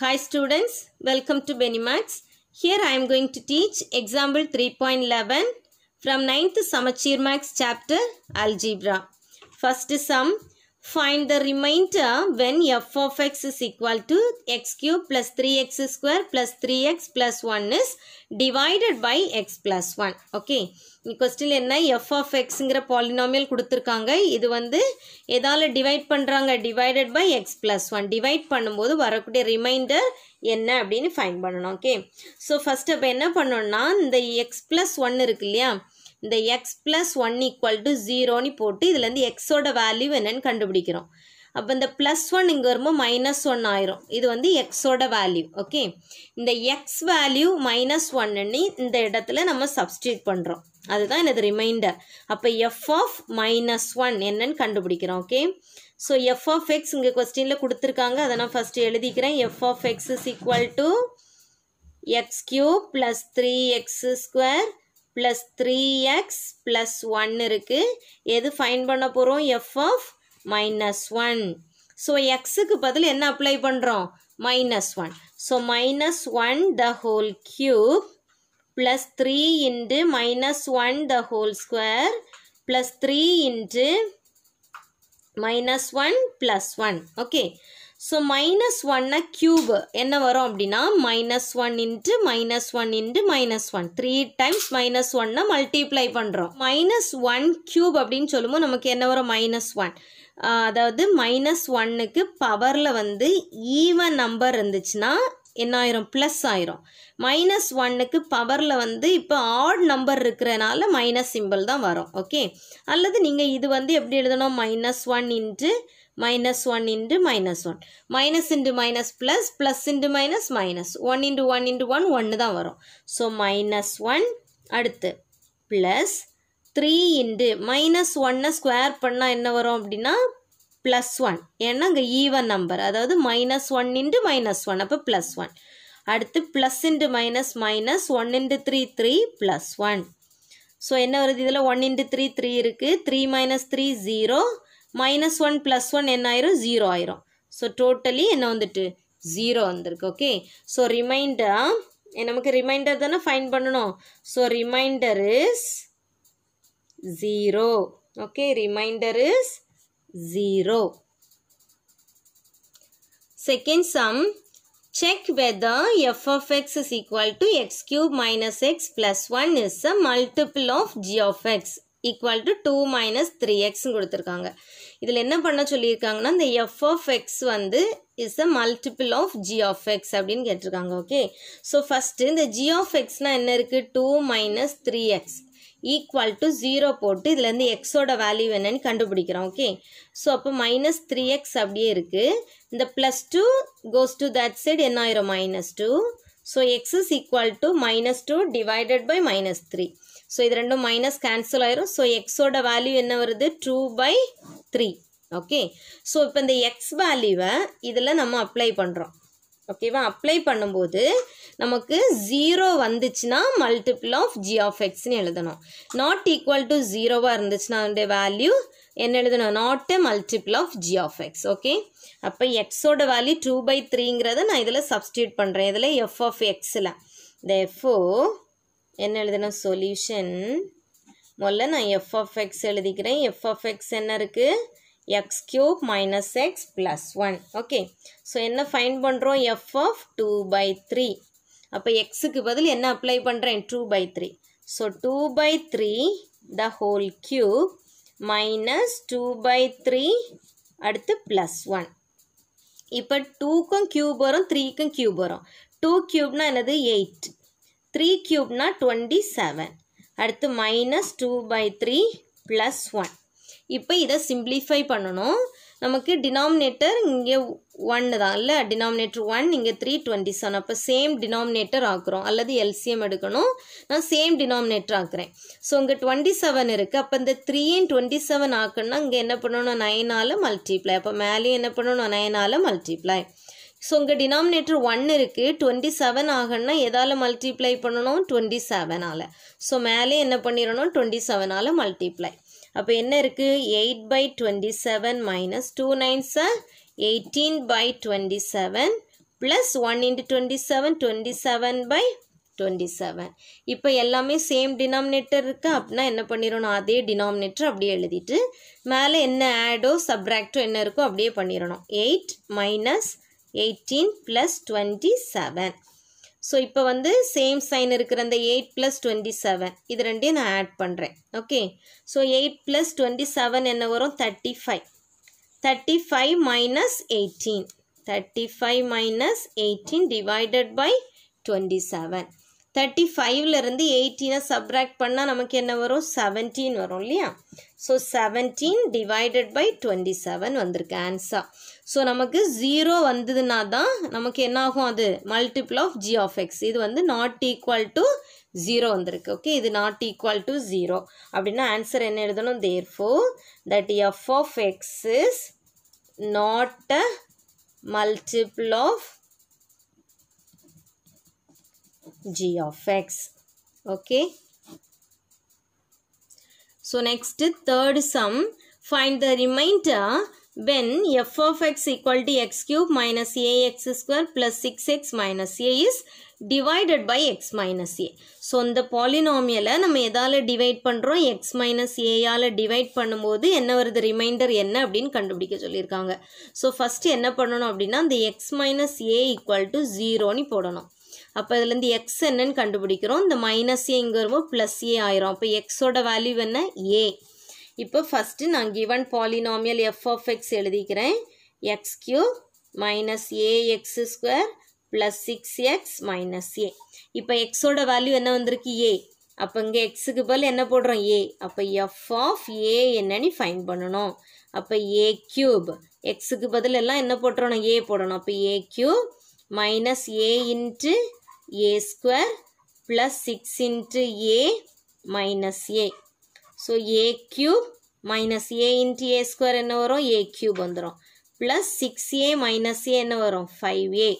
Hi students, welcome to Benimax. Here I am going to teach example 3.11 from 9th Samachir Max chapter Algebra. First sum Find the remainder when f of x is equal to x cube plus 3x square plus 3x plus 1 is divided by x plus 1. okay okay கொஸ்டில் என்ன f of x இங்கிற polynomial குடுத்திருக்காங்க இது வந்து எதால் divide பண்டுராங்க divided by x plus 1 divide பண்ணும்போது வரக்கூடிய remainder என்ன அப்படினி find பண்ணும் okay so first up என்ன பண்ணும் நான் இந்த x plus 1 இருக்கில்லியாம் இந்த X plus one equal to ஜீரோன்னு போட்டு இதுலேருந்து எக்ஸோட வேல்யூ என்னன்னு கண்டுபிடிக்கிறோம் அப்போ இந்த ப்ளஸ் ஒன் இங்கே வரும்போது மைனஸ் ஒன் ஆயிரும் இது வந்து எக்ஸோட வேல்யூ ஓகே இந்த எக்ஸ் வேல்யூ மைனஸ் ஒன்னு இந்த இடத்துல நம்ம சப்ஸ்டியூட் பண்ணுறோம் அதுதான் எனது ரிமைண்டர் அப்போ எஃப் ஆஃப் மைனஸ் ஒன் என்னன்னு கண்டுபிடிக்கிறோம் okay so F of X இங்கே கொஸ்டினில் கொடுத்துருக்காங்க அதை நான் ஃபஸ்ட்டு எழுதிக்கிறேன் F of X is equal to X cube plus three X square plus three X plus one இருக்குது எது ஃபைன் பண்ண போகிறோம் F of minus one so எக்ஸுக்கு பதில் என்ன அப்ளை பண்ணுறோம் minus one so minus one the whole cube plus three into minus one the whole square plus three into minus one plus one okay so minus ஒன்னை cube என்ன வரும் அப்படின்னா minus one into minus one into minus one three times minus ஒன்னை multiply பண்ணுறோம் minus one cube அப்படின்னு சொல்லும்போது நமக்கு என்ன வரும் மைனஸ் ஒன் அதாவது மைனஸ் ஒன்னுக்கு பவரில் வந்து ஈவன் நம்பர் இருந்துச்சுன்னா என்ன ஆயிரும் ப்ளஸ் ஆயிரும் மைனஸ் ஒன்னுக்கு பவரில் வந்து இப்போ ஆட் நம்பர் இருக்கிறனால மைனஸ் சிம்பிள் தான் வரும் ஓகே அல்லது நீங்கள் இது வந்து எப்படி எழுதணும் minus one into minus 1 into minus 1. Minus into minus plus, plus into minus minus. 1 into 1 into 1, 1 தான் வரும். So, minus 1, அடுத்து, plus 3 into minus 1 square பண்ணா என்ன வரும் அப்படினா plus 1. என்ன இங்க even number, அதாவது minus 1 into minus 1, அப்பு plus 1. அடுத்து, plus into minus minus 1 into 3, 3, plus 1. so என்ன வருது இதல 1 into 3 3 இருக்கு 3 minus 3 0 minus 1 plus 1 n is 0 ayiru. so totally n vandu 0 under okay so reminder enamukku reminder dana find pannano so reminder is 0 okay reminder is 0 second sum check whether f of x is equal to x cube minus x plus 1 is a multiple of g of x equal to two minus three எக்ஸ்னு கொடுத்துருக்காங்க இதில் என்ன பண்ண சொல்லியிருக்காங்கன்னா இந்த f of x வந்து is a multiple of g of x அப்படின்னு கேட்டிருக்காங்க ஓகே ஸோ ஃபஸ்ட்டு இந்த ஜி ஆஃப் எக்ஸ்னால் என்ன இருக்குது two minus three x equal to zero போட்டு இதுலேருந்து எக்ஸோட வேல்யூ என்னன்னு கண்டுபிடிக்கிறோம் ஓகே ஸோ அப்போ மைனஸ் த்ரீ எக்ஸ் அப்படியே இருக்குது இந்த plus two goes to that side என்ன ஆயிரும் minus two so x is equal to minus two divided by minus three so இது ரெண்டும் மைனஸ் கேன்சல் ஆயிரும் ஸோ எக்ஸோட வேல்யூ என்ன வருது two by three okay so இப்போ இந்த எக்ஸ் வேல்யூவை இதில் நம்ம அப்ளை பண்ணுறோம் ஓகேவா அப்ளை பண்ணும்போது நமக்கு ஜீரோ வந்துச்சுன்னா மல்டிபிள் ஆஃப் ஜி ஆஃப் எக்ஸ்னு எழுதணும் நாட் ஈக்குவல் டு ஜீரோவாக இருந்துச்சுன்னா அந்த வேல்யூ என்ன எழுதணும் not multiple of g of x okay அப்போ எக்ஸோட வேல்யூ டூ பை த்ரீங்கிறத நான் இதில் சப்ஸ்டியூட் பண்ணுறேன் இதில் எஃப் ஆஃப் எக்ஸில் இந்த எஃப்ஓ என்ன எழுதணும் சொல்யூஷன் முதல்ல நான் எஃப் ஆஃப் எக்ஸ் எழுதிக்கிறேன் எஃப் ஆஃப் எக்ஸ் என்ன இருக்குது x cube minus x plus one okay so என்ன ஃபைன் பண்ணுறோம் f of two by three அப்போ எக்ஸுக்கு பதில் என்ன அப்ளை பண்ணுறேன் two by three so two by three the whole cube minus two by three அடுத்து ப்ளஸ் ஒன் இப்போ டூக்கும் க்யூப் வரும் த்ரீக்கும் க்யூப் வரும் டூ க்யூப்னால் என்னது எயிட் த்ரீ க்யூப்னா டுவெண்ட்டி செவன் அடுத்து minus two by three plus one இப்போ இதை சிம்பிளிஃபை பண்ணணும் நமக்கு டினாமினேட்டர் இங்கே ஒன்று தான் இல்லை டினாமினேட்டர் ஒன் இங்கே த்ரீ டுவெண்ட்டி செவன் அப்போ சேம் டினாமினேட்டர் ஆக்குறோம் அல்லது எல்சிஎம் எடுக்கணும் நான் சேம் டினாமினேட்டர் ஆக்குறேன் ஸோ இங்கே டுவெண்ட்டி செவன் இருக்குது அப்போ இந்த த்ரீயும் டுவெண்ட்டி செவன் ஆக்குன்னா இங்கே என்ன பண்ணணும் நைனால் மல்டிப்ளை அப்போ மேலேயும் என்ன பண்ணணும் நைனால் மல்டிப்ளை ஸோ உங்கள் டினாமினேட்டர் ஒன் இருக்குது டுவெண்ட்டி செவன் ஆகணும்னா எதால் மல்டிப்ளை பண்ணணும் டுவெண்ட்டி செவனால் ஸோ மேலே என்ன பண்ணிடணும் டுவெண்ட்டி செவனால் மல்டிப்ளை அப்போ என்ன இருக்குது eight by twenty seven minus two nine nines eighteen by twenty seven plus one into twenty seven twenty seven by twenty seven இப்போ எல்லாமே சேம் டினாமினேட்டர் இருக்குது அப்படின்னா என்ன பண்ணிடணும் அதே டினாமினேட்டர் அப்படியே எழுதிட்டு மேலே என்ன ஆடோ சப்ராக்டோ என்ன இருக்கோ அப்படியே பண்ணிடணும் eight minus 18 plus twenty seven so இப்போ வந்து சேம் சைன் இருக்கிற 8 எயிட் ப்ளஸ் டுவெண்ட்டி செவன் இது ரெண்டையும் நான் ஆட் பண்ணுறேன் okay so eight plus twenty seven என்ன வரும் thirty five thirty five minus eighteen thirty five minus eighteen divided by twenty seven thirty ஃபைவ்லேருந்து எயிட்டீனை சப்ராக்ட் பண்ணால் நமக்கு என்ன வரும் செவன்டீன் வரும் இல்லையா so seventeen divided by twenty seven வந்திருக்கு ஆன்சர் ஸோ நமக்கு ஜீரோ வந்ததுன்னா தான் நமக்கு என்னாகும் அது multiple of g of x இது வந்து நாட் ஈக்குவல் டு ஜீரோ வந்திருக்கு ஓகே இது நாட் ஈக்குவல் டு ஜீரோ அப்படின்னா ஆன்சர் என்ன எழுதணும் therefore that f of X is not a multiple of g of x. Okay. So next third sum find the remainder when f of x equal to x cube minus ax square plus 6x minus a is divided by x minus a. So இந்த பாலினாமியலை நம்ம எதால் divide பண்ணுறோம் X minus ஏயால் divide பண்ணும்போது என்ன வருது reminder என்ன அப்படின்னு கண்டுபிடிக்க சொல்லியிருக்காங்க ஸோ ஃபஸ்ட்டு என்ன பண்ணணும் அப்படின்னா அந்த x minus a equal to ஜீரோன்னு போடணும் அப்போ இதுலேருந்து எக்ஸ் என்னன்னு கண்டுபிடிக்கிறோம் இந்த மைனஸ் ஏ இங்கே வருவோம் ப்ளஸ் ஏ ஆயிரும் அப்போ எக்ஸோட வேல்யூ என்ன ஏ இப்போ ஃபஸ்ட்டு நான் given polynomial f of x எழுதிக்கிறேன் x cube minus a x square plus six x minus a இப்போ எக்ஸோட வேல்யூ என்ன வந்திருக்கு ஏ அப்போ இங்கே எக்ஸுக்கு பதில் என்ன போடுறோம் ஏ அப்போ எஃப் ஆஃப் ஏ என்னன்னு ஃபைன் பண்ணணும் அப்போ ஏ கியூப் எக்ஸுக்கு பதில் எல்லாம் என்ன போட்டுறணும் ஏ போடணும் அப்போ a cube minus a into a square plus 6 into a minus a. So, a cube minus a into a square என்ன வரும் a cube வந்துரும் plus 6a minus a என்ன வரும் 5a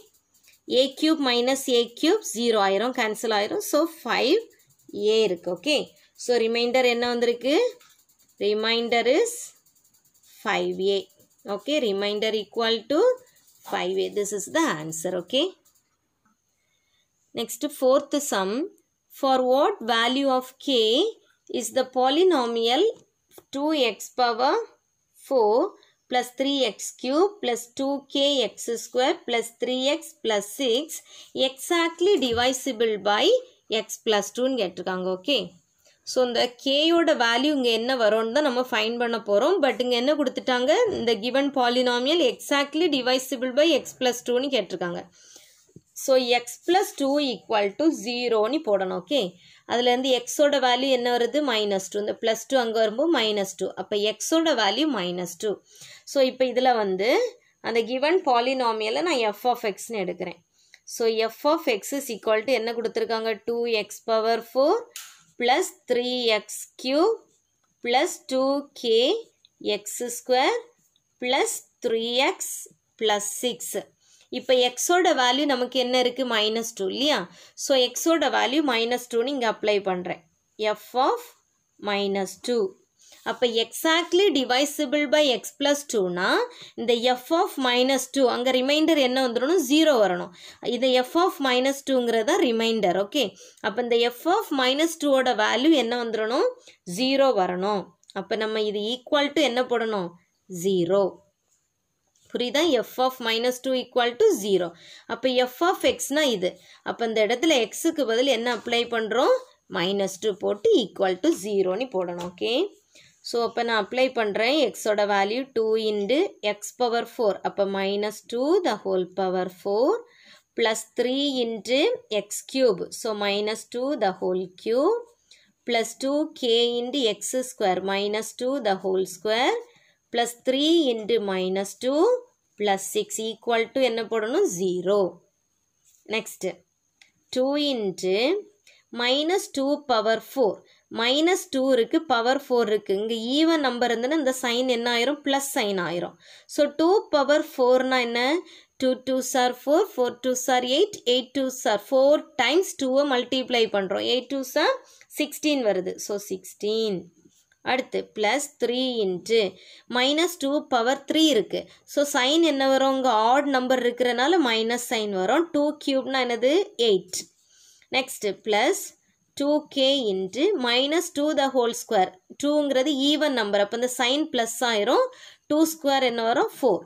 a cube minus a cube 0 Iron cancel iron. so 5a okay so remainder என்ன வந்திருக்கு remainder is 5a okay Reminder equal to 5a this is the answer okay Next, fourth sum. For what value of k is the polynomial 2x power 4 plus 3x cube plus 2kx square plus 3x plus 6 exactly divisible by x plus டூன்னு கேட்டிருக்காங்க okay so இந்த கேயோட value இங்கே என்ன வரும்னு தான் நம்ம fine பண்ண போகிறோம் பட் இங்கே என்ன கொடுத்துட்டாங்க இந்த given polynomial exactly divisible by x plus டூன்னு கேட்டிருக்காங்க so x plus two equal போடன் okay. போடணும் ஓகே அதுலேருந்து எக்ஸோட வேல்யூ என்ன வருது minus 2. இந்த ப்ளஸ் டூ அங்கே வரும்போது மைனஸ் டூ அப்போ எக்ஸோட வேல்யூ மைனஸ் டூ ஸோ இப்போ இதில் வந்து அந்த கிவன் polynomial நான் f of x எடுக்கிறேன் so f of x is equal to என்ன கொடுத்துருக்காங்க two x power four plus three x 2k plus two k x square plus three X plus இப்போ எக்ஸோட வேல்யூ நமக்கு என்ன இருக்குது மைனஸ் டூ இல்லையா ஸோ எக்ஸோட வேல்யூ மைனஸ் டூன்னு இங்கே அப்ளை பண்ணுறேன் எஃப் ஆஃப் மைனஸ் டூ அப்போ exactly divisible by x plus டூனா இந்த எஃப் ஆஃப் மைனஸ் டூ அங்கே ரிமைண்டர் என்ன வந்துடணும் ஜீரோ வரணும் இது எஃப் ஆஃப் மைனஸ் டூங்கிறது தான் ரிமைண்டர் ஓகே அப்போ இந்த எஃப் ஆஃப் மைனஸ் டூவோட வேல்யூ என்ன வந்துடணும் ஜீரோ வரணும் அப்போ நம்ம இது ஈக்குவல் டு என்ன போடணும் ஜீரோ புரியுதா f of minus two equal to zero அப்போ of x எக்ஸ்னால் இது அப்போ இந்த இடத்துல எக்ஸுக்கு பதில் என்ன அப்ளை பண்ணுறோம் மைனஸ் டூ போட்டு ஈக்குவல் டு ஜீரோன்னு போடணும் ஓகே ஸோ அப்போ நான் அப்ளை பண்ணுறேன் எக்ஸோட value two into x power four அப்போ minus two the whole power four plus three into x cube so minus two the whole cube plus two k into x square minus two the whole square plus three into minus two plus six equal to என்ன போடணும் zero next two into minus two power four minus two இருக்குது power four இருக்குது இங்கே even number இருந்ததுன்னா இந்த sign என்ன ஆயிரும் plus sign ஆயிரும் ஸோ டூ பவர் ஃபோர்னா என்ன two two are four four two are eight eight two are four times டூவை மல்டிப்ளை பண்ணுறோம் எயிட் டூ சார் சிக்ஸ்டீன் வருது ஸோ சிக்ஸ்டீன் அடுத்து plus three into minus two power three இருக்குது so sign என்ன வரும் உங்கள் ஆட் நம்பர் இருக்கிறனால minus sign வரும் டூ க்யூப்னா என்னது eight next plus two k into minus two the whole square டூங்கிறது ஈவன் நம்பர் அப்போ இந்த சைன் ப்ளஸ் ஆயிரும் டூ ஸ்கொயர் என்ன வரும் ஃபோர்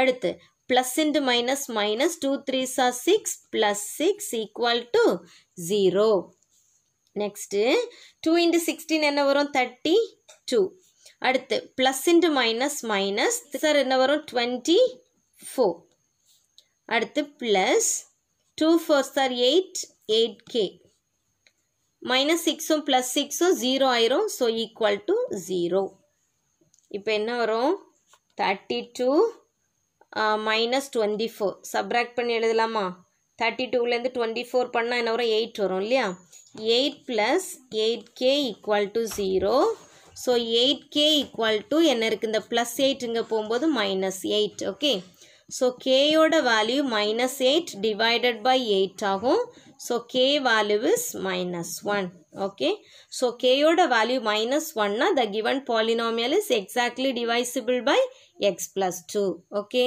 அடுத்து plus into minus minus two three are six plus six equal to zero next two into sixteen என்ன வரும் thirty two அடுத்து plus into minus minus are என்ன வரும் டுவெண்ட்டி ஃபோர் அடுத்து plus two four are eight eight k minus சிக்ஸும் plus சிக்ஸும் zero ஆயிரும் so equal to zero இப்போ என்ன வரும் thirty two minus twenty four subtract பண்ணி எழுதலாமா தேர்ட்டி டூவிலேருந்து டுவெண்ட்டி ஃபோர் பண்ணால் என்ன வரும் எயிட் வரும் இல்லையா eight plus eight k equal 0. Zero so eight k என்ன இருக்கு இந்த இருக்குது இந்த ப்ளஸ் போம்போது போகும்போது மைனஸ் எயிட் ஓகே ஸோ கேயோட value minus eight divided by eight ஆகும் so k minus is minus one okay so கேயோட minus மைனஸ் ஒன்னா the given polynomial is exactly divisible by x plus two okay